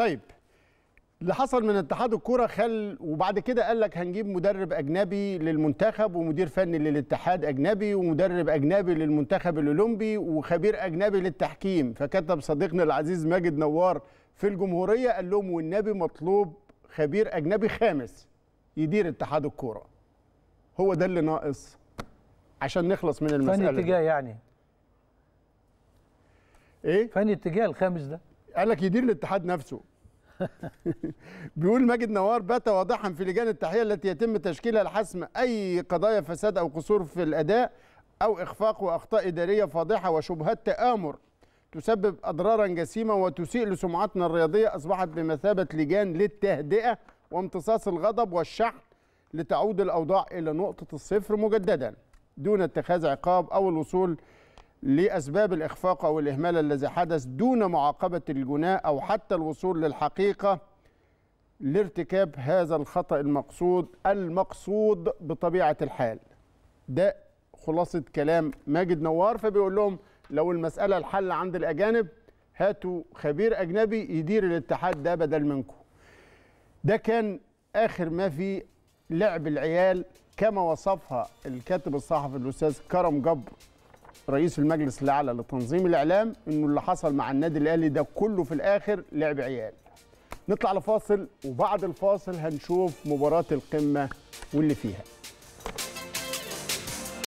طيب اللي حصل من اتحاد الكوره خل وبعد كده قال لك هنجيب مدرب اجنبي للمنتخب ومدير فني للاتحاد اجنبي ومدرب اجنبي للمنتخب الاولمبي وخبير اجنبي للتحكيم فكتب صديقنا العزيز ماجد نوار في الجمهوريه قال لهم والنبي مطلوب خبير اجنبي خامس يدير اتحاد الكوره هو ده اللي ناقص عشان نخلص من المساله فني اتجاه يعني ايه فني اتجاه الخامس ده قال لك يدير الاتحاد نفسه بيقول ماجد نوار بات واضحا في لجان التحيه التي يتم تشكيلها لحسم اي قضايا فساد او قصور في الاداء او اخفاق واخطاء اداريه فاضحه وشبهات تامر تسبب اضرارا جسيمه وتسيء لسمعتنا الرياضيه اصبحت بمثابه لجان للتهدئه وامتصاص الغضب والشحن لتعود الاوضاع الى نقطه الصفر مجددا دون اتخاذ عقاب او الوصول لأسباب الإخفاق أو الإهمال الذي حدث دون معاقبة الجناة أو حتى الوصول للحقيقة لارتكاب هذا الخطأ المقصود المقصود بطبيعة الحال ده خلاصة كلام ماجد نوار فبيقول لهم لو المسألة الحل عند الأجانب هاتوا خبير أجنبي يدير الاتحاد ده بدل منكم ده كان آخر ما في لعب العيال كما وصفها الكاتب الصحفي الأستاذ كرم جبر رئيس المجلس الاعلى لتنظيم الاعلام انه اللي حصل مع النادي الاهلي ده كله في الاخر لعب عيال نطلع لفاصل وبعد الفاصل هنشوف مباراه القمه واللي فيها